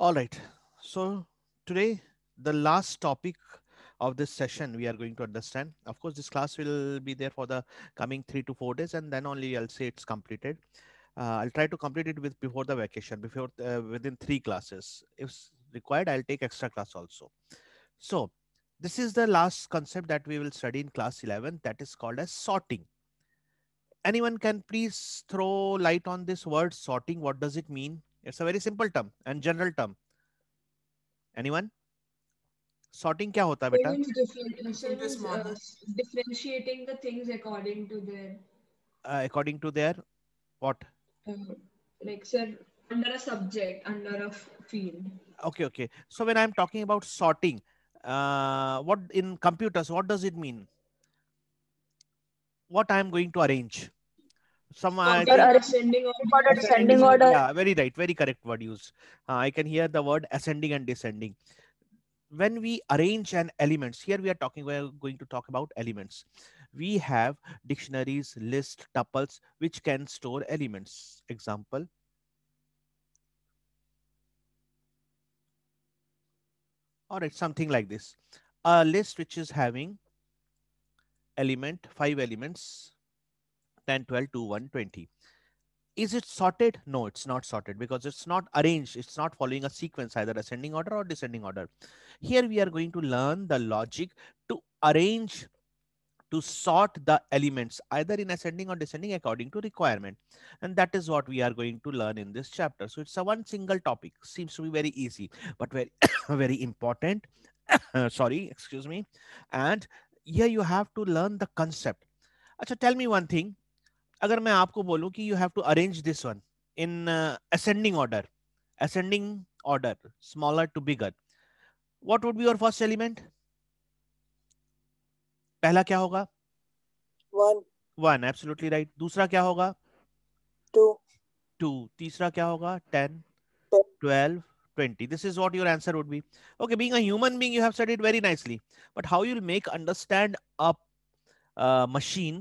All right. So today, the last topic of this session we are going to understand. Of course, this class will be there for the coming three to four days, and then only I'll say it's completed. Uh, I'll try to complete it with before the vacation, before uh, within three classes. If required, I'll take extra class also. So this is the last concept that we will study in class 11 that is called as sorting. Anyone can please throw light on this word sorting. What does it mean? It's a very simple term and general term. Anyone? Sorting kya hota beta? Uh, differentiating the things according to their. Uh, according to their what? Um, like sir, under a subject, under a field. Okay, okay. So when I'm talking about sorting, uh, what in computers, what does it mean? What I'm going to arrange? some order think, ascending order descending order yeah very right very correct word use. uh, i can hear the word ascending and descending when we arrange an elements here we are talking we are going to talk about elements we have dictionaries list tuples which can store elements example all right something like this a list which is having element five elements 10, 12, to 120. Is it sorted? No, it's not sorted because it's not arranged. It's not following a sequence, either ascending order or descending order. Here we are going to learn the logic to arrange to sort the elements either in ascending or descending according to requirement. And that is what we are going to learn in this chapter. So it's a one single topic. Seems to be very easy, but very, very important. Sorry, excuse me. And here you have to learn the concept. Achha, tell me one thing. अगर मैं आपको बोलूं कि you have to arrange this one in ascending order ascending order smaller to bigger what would be your first element पहला क्या होगा one one absolutely right दूसरा क्या होगा टू टू तीसरा क्या होगा ten twelve 20 this is what your answer would be okay being a human being you have said it very nicely but how you'll make understand a uh, machine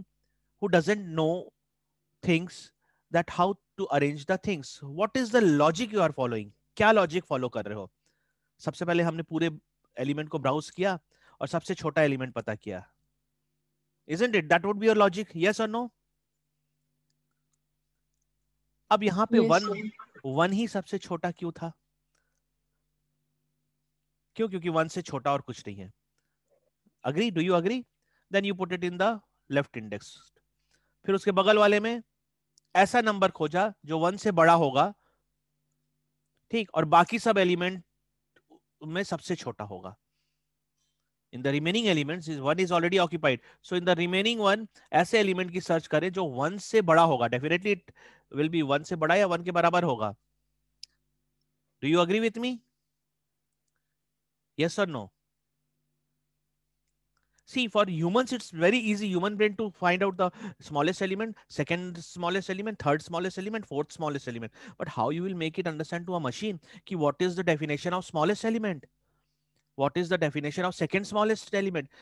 who doesn't know things that how to arrange the things what is the logic you are following क्या logic follow कर रहे हो सबसे पहले हमने पूरे element को browse किया और सबसे छोटा एलिमेंट पता किया isn't it that would be your logic yes और नो अब यहाँ पे वन वन ही सबसे छोटा क्यों था क्यों क्योंकि वन से छोटा और कुछ नहीं है agree do you agree then you put it in the left index फिर उसके बगल वाले में ऐसा नंबर खोजा जो वन से बड़ा होगा ठीक और बाकी सब एलिमेंट में सबसे छोटा होगा in the remaining element is one is already occupied so in the remaining one ऐसे एलिमेंट की सर्च करें जो वन से बड़ा होगा definitely it will be one से बड़ा या वन के बराबर होगा do you agree with me yes और no see for humans it's very easy human brain to find out the smallest element second smallest element third smallest element fourth smallest element but how you will make it understand to a machine ki what is the definition of smallest element what is the definition of second smallest element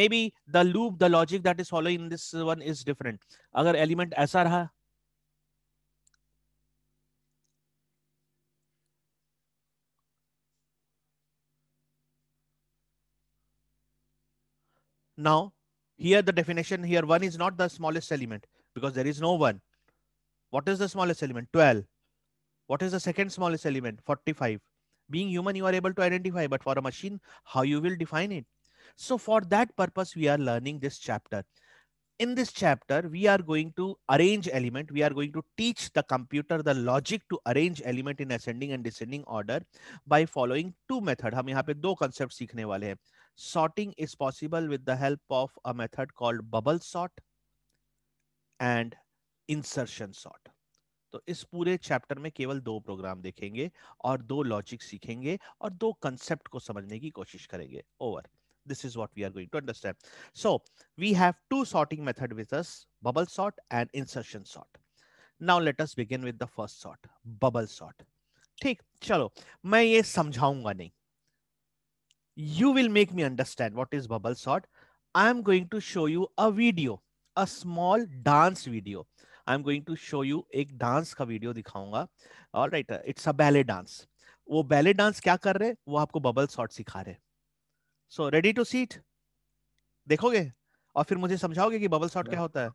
maybe the loop the logic that is following in this one is different agar element aisa raha Now, here the definition here, one is not the smallest element because there is no one. What is the smallest element? 12. What is the second smallest element? 45. Being human, you are able to identify, but for a machine, how you will define it? So for that purpose, we are learning this chapter. In this chapter, we are going to arrange element. We are going to teach the computer the logic to arrange element in ascending and descending order by following two method. हम यहाँ पे दो concept सीखने वाले हैं. sorting is possible with the help of a method called bubble sort and insertion sort तो इस पूरे चैप्टर में केवल दो प्रोग्राम देखेंगे और दो लॉजिक सीखेंगे और दो कंसेप्ट को समझने की कोशिश करेंगे over this is what we are going to understand so we have to sorting method with us bubble sort and insertion sort now let us begin with the first sort bubble sort ठीक चलो मैं ये समझाऊंगा नहीं you will make me understand what is bubble sort. I am going to show you a video, a small dance video. I'm going to show you एक dance का video दिखाऊंगा और right it's a ballet dance वो ballet dance क्या कर रहे वो आपको बबल शॉट सिखा रहे सो रेडी टू सीट देखोगे और फिर मुझे समझाओगे कि बबल शॉट yeah. क्या होता है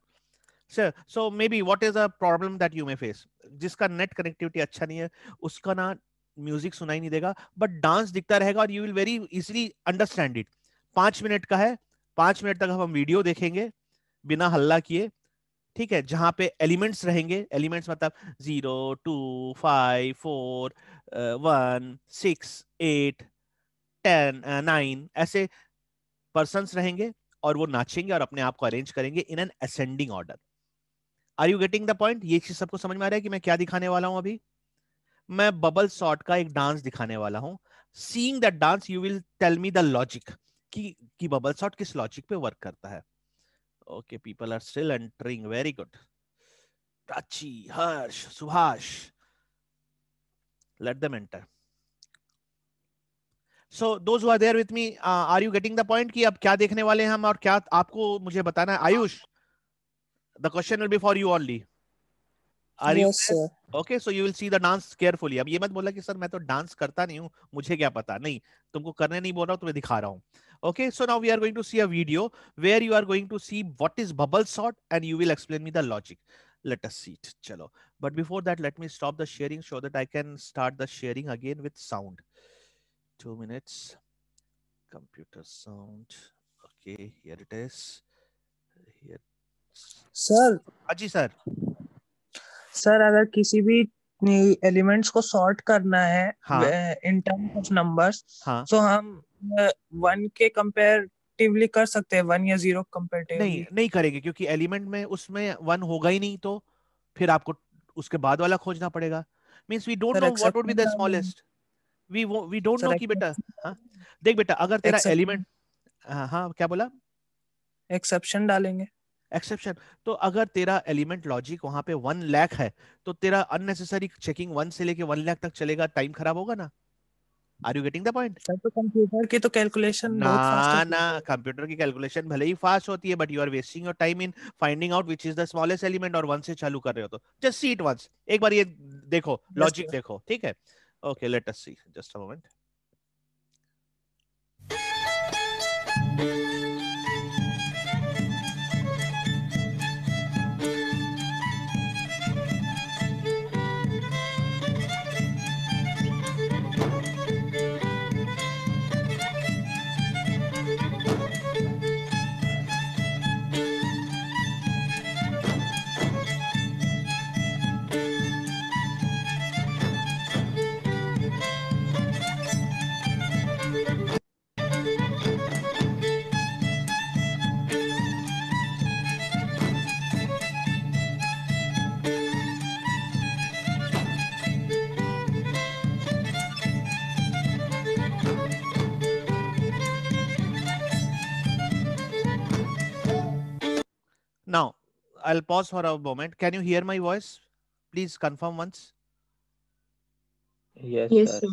sir so may be what is a problem that you may face जिसका नेट कनेक्टिविटी अच्छा नहीं है उसका ना म्यूजिक सुनाई नहीं देगा बट डांस दिखता रहेगा और you will very easily understand it पांच मिनट का है पांच मिनट तक हम वीडियो देखेंगे बिना हल्ला किए ठीक है जहां पे एलिमेंट्स रहेंगे एलिमेंट्स मतलब zero two five four one six eight ten nine ऐसे पर्सन रहेंगे और वो नाचेंगे और अपने आप को अरेंज करेंगे in an ascending order are you getting the point ये चीज सबको समझ में आ रहा है कि मैं क्या दिखाने वाला हूं अभी मैं बबल शॉट का एक डांस दिखाने वाला हूँ seeing that dance you will tell me the logic कि बबल शॉट किस लॉजिक पे वर्क करता है okay people are still entering very good Prachi Harsh Subhash let them enter so do who are me are you getting the point कि अब क्या देखने वाले हैं हम और क्या आपको मुझे बताना है Ayush the question will be for you only Are yes, you okay so you will see the dance carefully अब ये मत बोला कि सर मैं तो डांस करता नहीं हूँ मुझे क्या पता नहीं तुमको करने नहीं बोल रहा हूँ तुम्हें दिखा रहा हूँ okay so now we are going to see a video where you are going to see what is bubble sort and you will explain me the logic let us see it chalo but before that let me stop the sharing so that i can start the sharing again with sound two minutes computer sound okay here it is here sir aji sir sir अगर किसी भी elements को sort करना है in terms of numbers तो हम one के compare कर सकते हैं या जीरो नहीं नहीं करेंगे क्योंकि एलिमेंट में उसमें वन होगा ही नहीं तो फिर आपको उसके बाद वाला खोजना पड़ेगा means we don't know what would be the smallest we we don't know कि बेटा हाँ देख बेटा अगर तेरा एलिमेंट हाँ, हाँ क्या बोला एक्सेप्शन डालेंगे एक्सेप्शन तो अगर तेरा एलिमेंट लॉजिक वहां पे वन लैख है तो तेरा अननेसेसरी चेकिंग वन से लेके वन लैख तक चलेगा टाइम खराब होगा ना are you getting the point computer की तो कैलकुलेशन ना ना कंप्यूटर की कैलकुलेशन भले ही फास्ट होती है but you are wasting your time in finding out which is the smallest element और वन से चालू कर रहे हो तो जस्ट सी इट वंस एक बार ये देखो लॉजिक yes, देखो ठीक है okay let us see just a moment I'll pause for a moment. Can you hear my voice? Please confirm once. Yes, yes sir.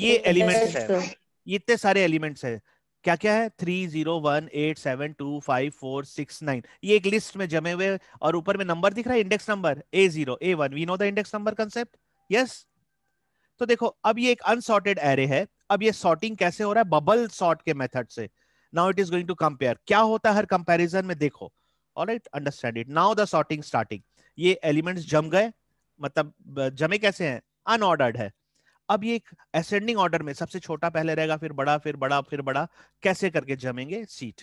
ये एलिमेंट yes, है ये इतने सारे एलिमेंट्स है क्या क्या है three zero one eight seven two five four six nine ये एक लिस्ट में जमे हुए और ऊपर में नंबर दिख रहा है index number A zero A one we know the index number concept yes तो देखो अब ये एक अनसॉर्टेड एरे है अब ये सॉर्टिंग कैसे हो रहा है बबल सॉर्ट के मेथड से now it is going to compare क्या होता है हर कंपैरिजन में देखो All right, understand it. Now the sorting starting. ये एलिमेंट्स जम गए मतलब जमे कैसे हैं अनऑर्डर्ड है अब ये एक असेंडिंग ऑर्डर में सबसे छोटा पहले रहेगा फिर बड़ा फिर बड़ा फिर बड़ा कैसे करके जमेंगे seat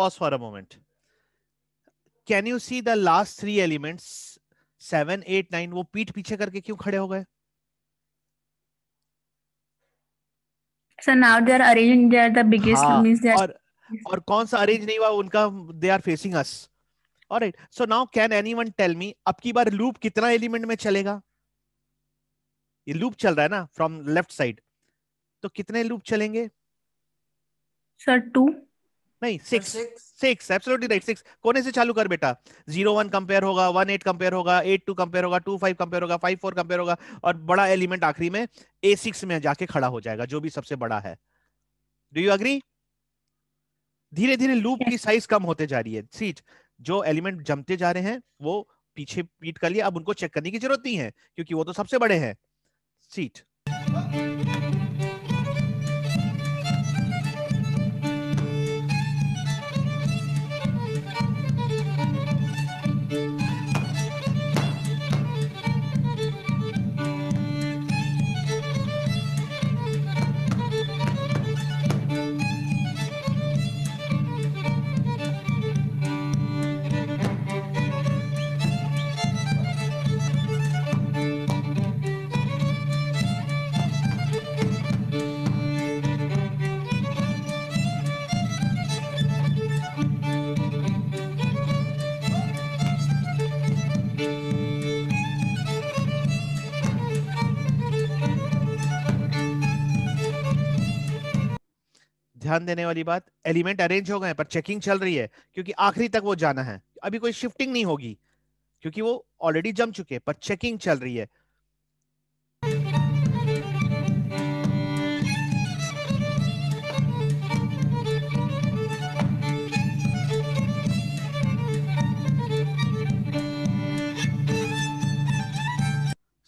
pause for a moment can you see the last three elements seven eight nine वो पीठ पीछे करके क्यों खड़े हो गए sir now they are arranging they are the biggest means they और और कौन सा अरेंज नहीं हुआ उनका they are facing us alright so now can anyone tell me अब की बार लूप कितना एलिमेंट में चलेगा ये लूप चल रहा है ना फ्रॉम लेफ्ट साइड तो कितने लूप चलेंगे सर टू नहीं six six absolutely right six कोने से चालू कर बेटा जीरो वन कंपेयर होगा वन एट कंपेयर होगा एट टू कंपेयर होगा टू फाइव कंपेयर होगा फाइव फोर कंपेयर होगा और बड़ा एलिमेंट आखिरी में ए सिक्स में जाके खड़ा हो जाएगा जो भी सबसे बड़ा है डू यू अग्री धीरे धीरे लूप की साइज कम होते जा रही है सीट जो एलिमेंट जमते जा रहे हैं वो पीछे पीट कर लिए अब उनको चेक करने की जरूरत नहीं है क्योंकि वो तो सबसे बड़े हैं सीट ध्यान देने वाली बात एलिमेंट अरेंज हो गए पर चेकिंग चल रही है क्योंकि आखिरी तक वो जाना है अभी कोई शिफ्टिंग नहीं होगी क्योंकि वो ऑलरेडी जम चुके हैं पर चेकिंग चल रही है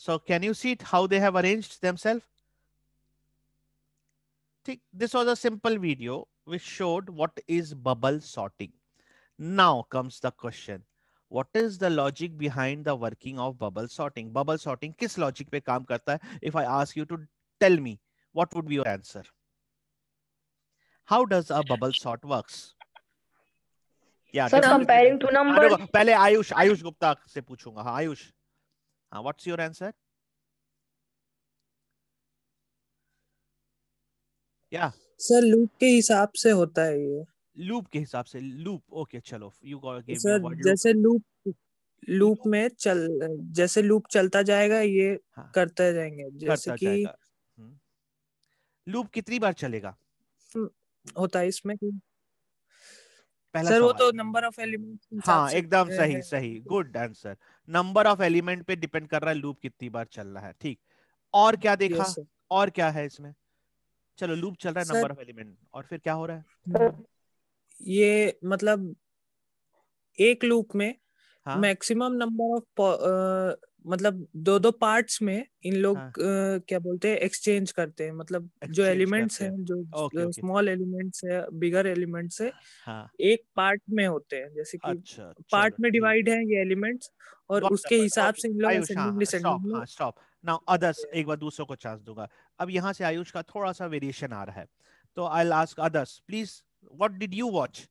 So can you see it how they have arranged themselves? think this was a simple video which showed what is bubble sorting. Now comes the question. What is the logic behind the working of bubble sorting? Bubble sorting किस logic pe kaam karta hai? If I ask you to tell me, what would be your answer? How does a bubble sort works? Yeah, Sir, comparing two numbers. पहले आयुष आयुष गुप्ता से पूछूंगा हाँ Ayush what's your answer? या sir loop के हिसाब से होता है ये लूप के हिसाब से लूप ओके चलो यू गॉट गेम सर जैसे लूप लूप में चल जैसे लूप चलता जाएगा ये हाँ, करते जाएंगे जैसे कि लूप हम्म। कितनी बार चलेगा हम्म, होता है इसमें पहला सर वो तो नंबर ऑफ एलिमेंट हाँ एकदम सही सही good answer number of element पे डिपेंड कर रहा है लूप कितनी बार चल रहा है ठीक और क्या देखा और क्या है इसमें चलो लूप चल रहा है नंबर ऑफ एलिमेंट और फिर क्या हो रहा है ये मतलब एक लूप में हाँ। मैक्सिमम नंबर ऑफ मतलब दो दो पार्ट्स में इन लोग हाँ. uh, क्या बोलते हैं एक्सचेंज करते हैं मतलब exchange जो एलिमेंट्स हैं जो स्मॉल एलिमेंट्स है बिगर एलिमेंट्स है है हाँ. एक पार्ट में होते हैं जैसे कि अच्छा, पार्ट में डिवाइड है ये एलिमेंट्स और उसके हिसाब से इन लोग स्टॉप ना अदर्स एक बार दूसरों को चांस दूंगा अब यहाँ से आयुष का थोड़ा सा वेरिएशन आ रहा है तो I ask others please what did you watch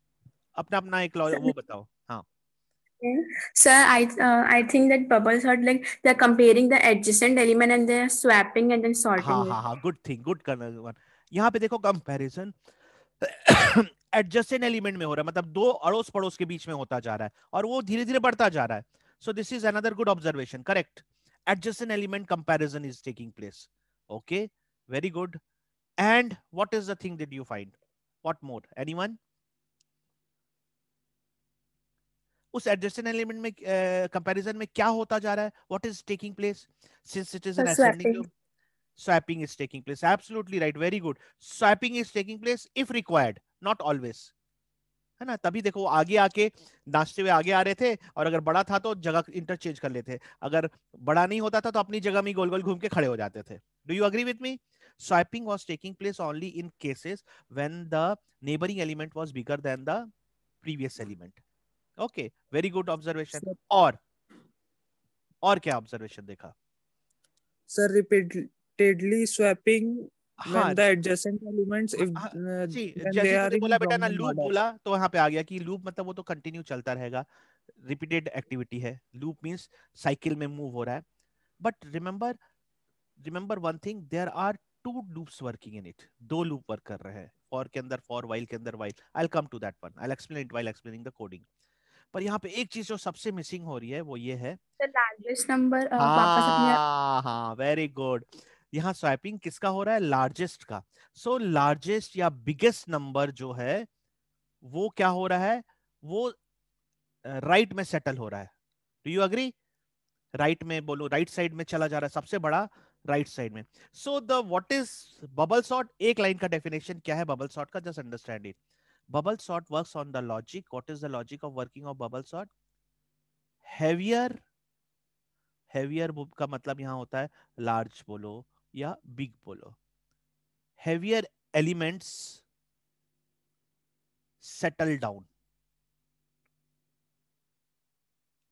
अपना अपना एक वो बताओ हाँ Sir, I uh, I think that bubbles are like they're comparing the adjacent element and they're swapping and then sorting. हाँ हाँ हाँ good thing good करना यहाँ पे देखो comparison adjacent element में हो रहा है मतलब दो अड़ोस पड़ोस के बीच में होता जा रहा है और वो धीरे धीरे बढ़ता जा रहा है so this is another good observation correct adjacent element comparison is taking place. Okay, very good. And what is the thing that you find? What more? Anyone? उस एडजस्टेंट एलिमेंट में कंपैरिजन uh, में क्या होता जा रहा है what is taking place since it is an ascending swapping is taking place absolutely right very good swapping is taking place if required not always है ना तभी देखो आगे आके नाचते हुए आगे आ रहे थे और अगर बड़ा था तो जगह इंटरचेंज कर लेते अगर बड़ा नहीं होता था तो अपनी जगह में गोल गोल घूम के खड़े हो जाते थे do you agree with me swapping was taking place only in cases when the neighbouring element was bigger than the previous element okay very good observation और और क्या ऑब्जर्वेशन देखा सर रिपीटेडली स्वैपिंग हाँ, हाँ, हाँ, uh, तो coding मतलब तो पर यहाँ पे एक चीज जो सबसे मिसिंग हो रही है वो ये है वेरी गुड यहाँ स्वाइपिंग किसका हो रहा है लार्जेस्ट का सो so, लार्जेस्ट या बिगेस्ट नंबर जो है वो क्या हो रहा है वो राइट right में सेटल हो रहा है डू यू अग्री राइट में बोलो राइट right साइड में चला जा रहा है सबसे बड़ा राइट right साइड में so the what is bubble sort एक लाइन का डेफिनेशन क्या है बबल सॉर्ट का just understand it bubble sort works on the logic what is the logic of working of bubble sort heavier heavier का मतलब यहां होता है लार्ज बोलो या बिग बोलो हैवियर एलिमेंट्स सेटल डाउन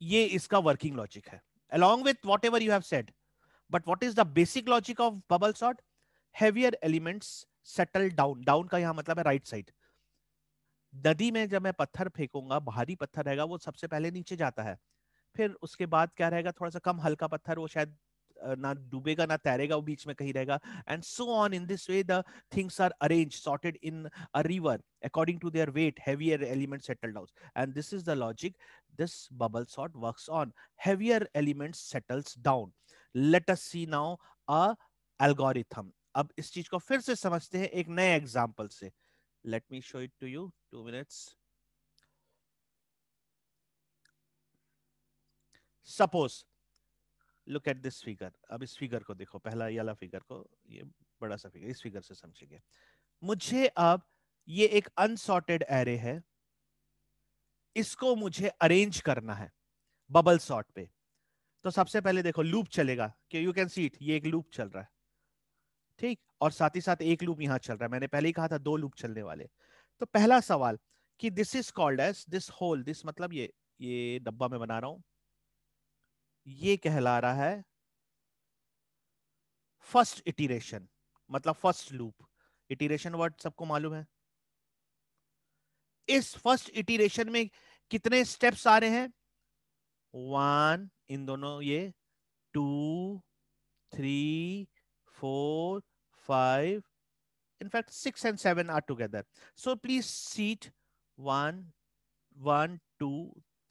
ये इसका वर्किंग लॉजिक है along with whatever you have said but what is the basic logic of bubble sort heavier elements settle down down का यहां मतलब है राइट साइड नदी में जब मैं पत्थर फेंकूंगा भारी पत्थर रहेगा वो सबसे पहले नीचे जाता है फिर उसके बाद क्या रहेगा थोड़ा सा कम हल्का पत्थर वो शायद ना डूबेगा ना तैरेगा वो बीच में कहीं रहेगा and so on in this way the things are arrange sorted in a river according to their weight heavier element settled out and this is the logic this bubble sort works on heavier element settles down let us see now a algorithm अब इस चीज को फिर से समझते हैं एक नए एग्जांपल से let me show it to you two minutes suppose look at this figure अब इस फिगर को देखो पहला ये वाला फिगर को ये बड़ा सा फिगर इस फिगर से समझेंगे मुझे अब ये एक अनसॉर्टेड एरे है इसको मुझे अरेंज करना है बबल सॉर्ट पे तो सबसे पहले देखो लूप चलेगा कि यू कैन सी इट ये एक लूप चल रहा है ठीक और साथ ही साथ एक लूप यहां चल रहा है मैंने पहले ही कहा था दो लूप चलने वाले तो पहला सवाल कि this is called as this whole this मतलब ये ये डब्बा में बना रहा हूं ये कहला रहा है फर्स्ट इटीरेशन मतलब फर्स्ट लूप इटीरेशन वर्ड सबको मालूम है इस फर्स्ट इटीरेशन में कितने स्टेप्स आ रहे हैं वन इन दोनों ये two three four five in fact six and seven are together so please seat one one two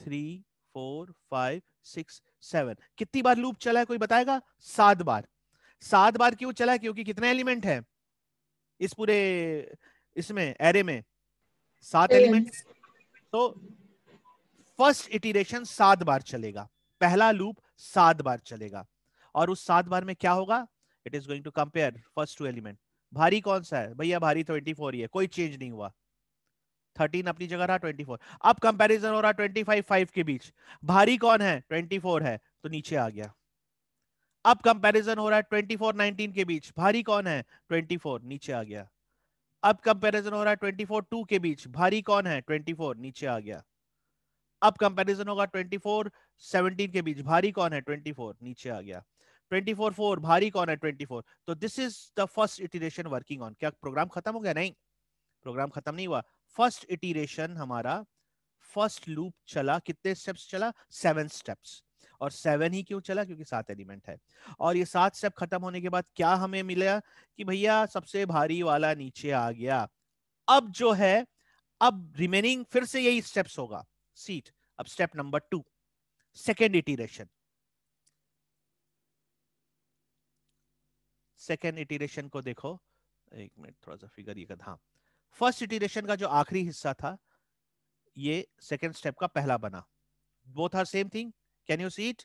three four five six seven कितनी बार लूप चला है कोई बताएगा सात बार सात बार क्यों चला है क्योंकि कितने एलिमेंट है इस पूरे इसमें एरे में सात एलिमेंट तो फर्स्ट इटिरेशन सात बार चलेगा पहला लूप सात बार चलेगा और उस सात बार में क्या होगा it is going to compare first two element भारी कौन सा है भैया भारी ट्वेंटी फोर ही है कोई चेंज नहीं हुआ थर्टीन अपनी जगह रहा ट्वेंटी फोर अब कंपेरिजन हो रहा ट्वेंटी फाइव फाइव के बीच भारी कौन है ट्वेंटी फोर है तो नीचे आ गया अब कंपेरिजन हो रहा है ट्वेंटी फोर नाइनटीन के बीच भारी कौन है ट्वेंटी फोर नीचे आ गया अब कंपेरिजन हो रहा है ट्वेंटी फोर टू के बीच भारी कौन है ट्वेंटी फोर नीचे आ गया अब कंपेरिजन होगा ट्वेंटी फोर सेवनटीन के बीच भारी कौन है ट्वेंटी फोर नीचे आ गया ट्वेंटी फोर फोर भारी कौन है ट्वेंटी फोर तो this is the first iteration working on क्या प्रोग्राम खत्म हो गया नहीं प्रोग्राम खत्म नहीं हुआ फर्स्ट इटीरेशन हमारा फर्स्ट लूप चला कितने स्टेप्स चला सेवन स्टेप्स और सेवन ही क्यों चला क्योंकि सात एलिमेंट है और ये सात स्टेप खत्म होने के बाद क्या हमें मिला कि भैया सबसे भारी वाला नीचे आ गया अब जो है अब रिमेनिंग फिर से यही स्टेप्स होगा सीट अब step number two second iteration second iteration को देखो एक मिनट थोड़ा सा फिगर ये हाँ फर्स्ट इटिरेशन का जो आखिरी हिस्सा था ये सेकेंड स्टेप का पहला बना both are same thing can you see it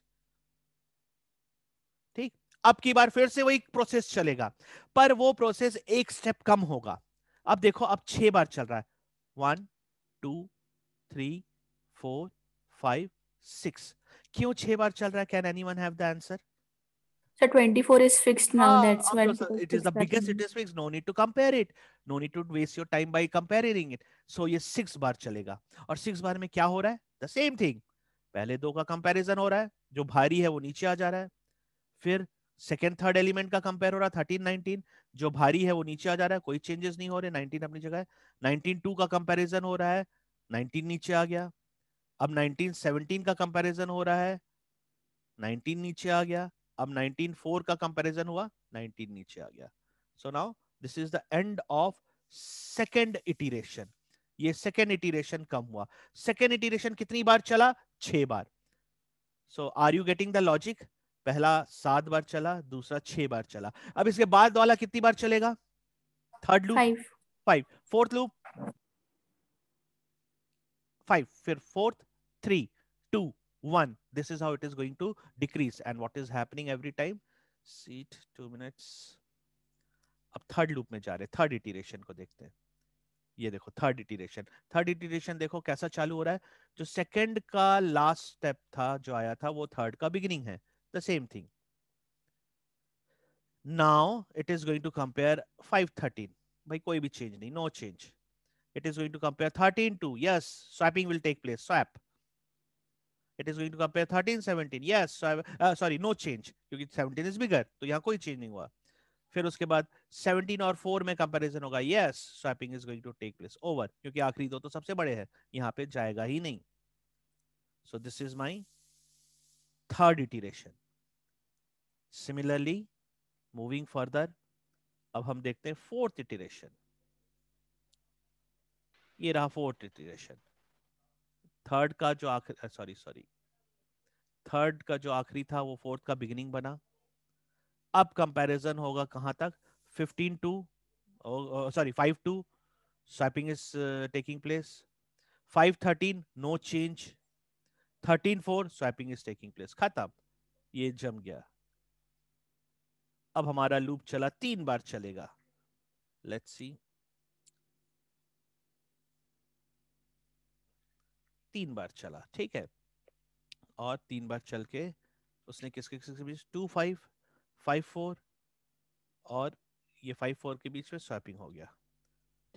ठीक अब की बार फिर से वही प्रोसेस चलेगा पर वो प्रोसेस एक स्टेप कम होगा अब देखो अब छह बार चल रहा है one two three four five six क्यों छह बार चल रहा है can anyone have the answer So 24 is fixed now. Ah, that's why so it is the biggest. It is fixed. No need to compare it. No need to waste your time by comparing it. So ये six बार चलेगा और six बार में क्या हो रहा है The same thing. पहले दो का comparison हो रहा है जो भारी है वो नीचे आ जा रहा है फिर सेकेंड थर्ड एलिमेंट का कंपेयर हो रहा है थर्टीन नाइनटीन जो भारी है वो नीचे आ जा रहा है कोई चेंजेस नहीं हो रहे नाइनटीन अपनी जगह है नाइनटीन टू का कंपैरिजन हो रहा है नाइनटीन नीचे आ गया अब नाइनटीन सेवनटीन का कंपैरिजन हो रहा है नाइनटीन नीचे आ गया अब 194 का कंपैरिजन हुआ 19 नीचे आ गया so now this is the end of second iteration ये सेकेंड इटीरेशन कम हुआ सेकेंड इटीरेशन कितनी बार चला छह बार so are you getting the logic पहला सात बार चला दूसरा छह बार चला अब इसके बाद वाला कितनी बार चलेगा third loop five fourth loop five फिर fourth three two one this is how it is going to decrease and what is happening every time seat two minutes अब थर्ड लूप में जा रहे हैं थर्ड इटिरेशन को देखते हैं ये देखो थर्ड इटिरेशन थर्ड इटिरेशन देखो कैसा चालू हो रहा है जो सेकंड का लास्ट स्टेप था जो आया था वो थर्ड का बिगिनिंग है the same thing now it is going to compare 513 भाई कोई भी चेंज नहीं no change it is going to compare 13 to yes swapping will take place swap it is going to compare 13 17 yes so I, uh, sorry no change kyunki 17 is bigger to yahan koi change nahi hua फिर उसके बाद 17 और 4 में comparison होगा yes swapping is going to take place over क्योंकि आखिरी दो तो सबसे बड़े हैं यहाँ पे जाएगा ही नहीं so this is my third iteration similarly moving further अब हम देखते हैं फोर्थ इटिरेशन ये रहा फोर्थ इटिरेशन थर्ड का जो आखिर सॉरी सॉरी थर्ड का जो आखिरी था वो फोर्थ का बिगिनिंग बना अब कंपैरिजन होगा कहां तक 15 two sorry 5 two swiping is taking place 513 no change 13 four swiping is taking place खत्म ये जम गया अब हमारा लूप चला तीन बार चलेगा लेट्स सी तीन बार चला ठीक है और तीन बार चल के उसने किसके किसके बीच टू फाइव फाइव फोर और ये फाइव फोर के बीच में स्वैपिंग हो गया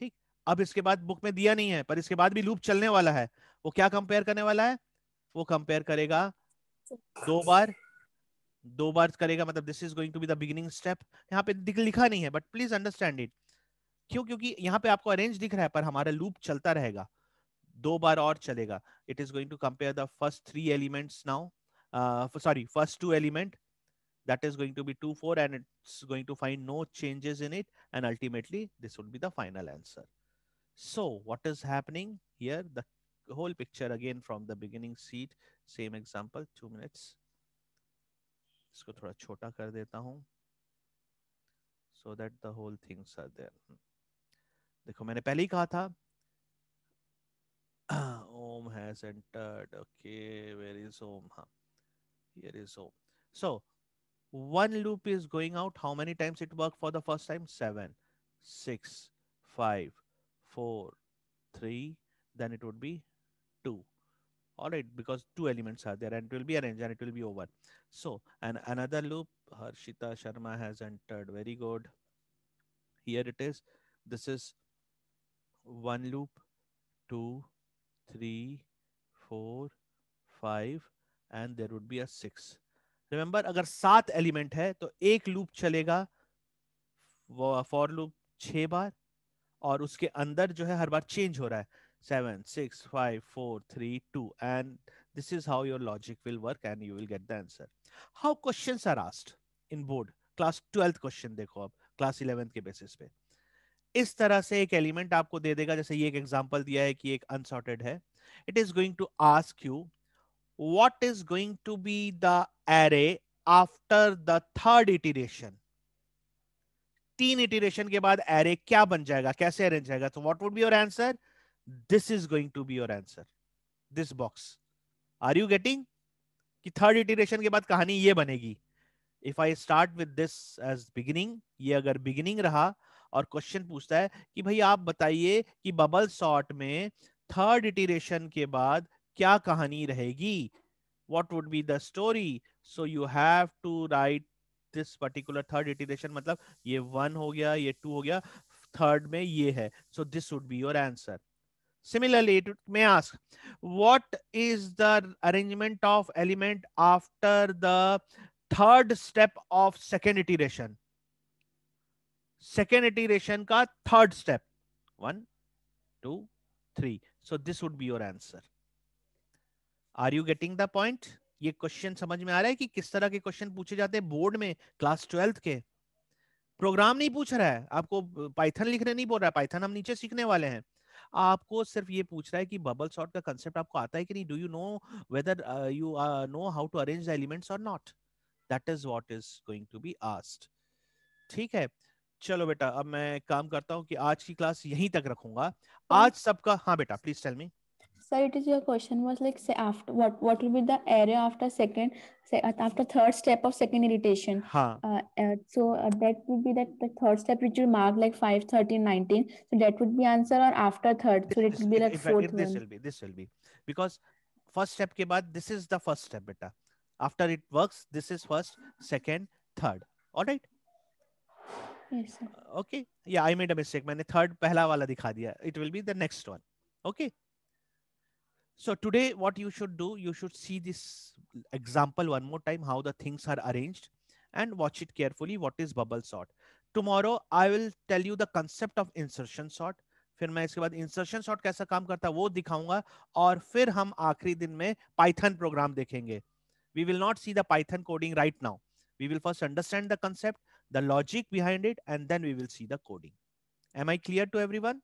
ठीक अब इसके बाद बुक में दिया नहीं है पर इसके बाद भी लूप चलने वाला है वो क्या कंपेयर करने वाला है वो कंपेयर करेगा दो बार दो बार करेगा मतलब this is going to be the beginning step यहाँ पे लिखा नहीं है बट प्लीज अंडरस्टैंड इट क्यों क्योंकि यहाँ पे आपको अरेंज दिख रहा है पर हमारा लूप चलता रहेगा दो बार और चलेगा it is going to compare the first three elements now sorry first two element that is going to be 2 4 and it's going to find no changes in it and ultimately this would be the final answer so what is happening here the whole picture again from the beginning seat same example 2 minutes इसको थोड़ा छोटा कर देता हूं so that the whole things are there देखो मैंने पहले ही कहा था Om has entered. Okay, where is Om? Huh? Here is Om. So one loop is going out. How many times it worked for the first time? Seven, six, five, four, three. Then it would be two. All right, because two elements are there and it will be arranged and it will be over. So, and another loop, Harshita Sharma has entered. Very good. Here it is. This is one loop, two, three, four, five, and there would be a six. Remember अगर सात element है तो एक loop चलेगा for loop छः बार और उसके अंदर जो है हर बार चेंज हो रहा है seven six five four three two and this is how your logic will work and you will get the answer how questions are asked in board class 12th question देखो अब class 11th के basis पे इस तरह से एक element आपको दे देगा जैसे ये एक एग्जांपल दिया है कि एक अनसॉर्टेड है it is going to ask you what is going to be the array after the third iteration तीन इटिरेशन के बाद एरे क्या बन जाएगा कैसे अरेंज जाएगा तो what would be your answer this is going to be your answer this box are you getting कि थर्ड इटिरेशन के बाद कहानी ये बनेगी if I start with this as beginning ये अगर बिगिनिंग रहा और क्वेश्चन पूछता है कि भाई आप बताइए कि बबल शॉर्ट में थर्ड इटिरेशन के बाद क्या कहानी रहेगी what would be the story so you have to write this particular third iteration मतलब ये वन हो गया ये टू हो गया थर्ड में ये है so this would be your answer similarly it may ask what is the arrangement of element after the step of second second second iteration का third step one two three so this would be your answer are you getting the point ये question समझ में आ रहा है कि किस तरह के क्वेश्चन पूछे जाते हैं बोर्ड में क्लास ट्वेल्थ के प्रोग्राम नहीं पूछ रहा है आपको पाइथन लिखने नहीं बोल रहा है पाइथन हम नीचे सीखने वाले हैं आपको सिर्फ ये पूछ रहा है कि बबल सॉर्ट का कंसेप्ट आपको आता है कि नहीं do you know whether you know how to arrange the elements और not that is what is going to be asked ठीक है चलो बेटा अब मैं काम करता हूँ कि आज की क्लास यहीं तक रखूंगा हाँ। आज सबका हाँ बेटा please tell me sir it is question was like say after what what will be the area after second after third step of second irritation हां so that will be that the third step which will mark like 5 13 19 so that would be answer और after third so it will be like fourth this will be this will be because first step के बाद this is the first step बेटा after it works this is first second third alright okay या I made a mistake मैंने third पहला वाला दिखा दिया it will be the next one okay so today what you should do you should see this example one more time how the things are arranged and watch it carefully what is bubble sort tomorrow I will tell you the concept of insertion sort फिर मैं इसके बाद insertion sort कैसा काम करता है वो दिखाऊंगा और फिर हम आखिरी दिन में पाइथन प्रोग्राम देखेंगे we will not see the Python coding right now we will first understand the concept the logic behind it, and then we will see the coding. Am I clear to everyone?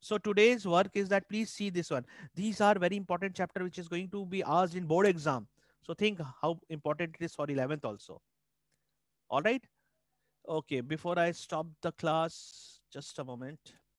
So today's work is that please see this one. These are very important chapter which is going to be asked in board exam. So think how important it is for 11th also. All right. Okay. Before I stop the class, just a moment.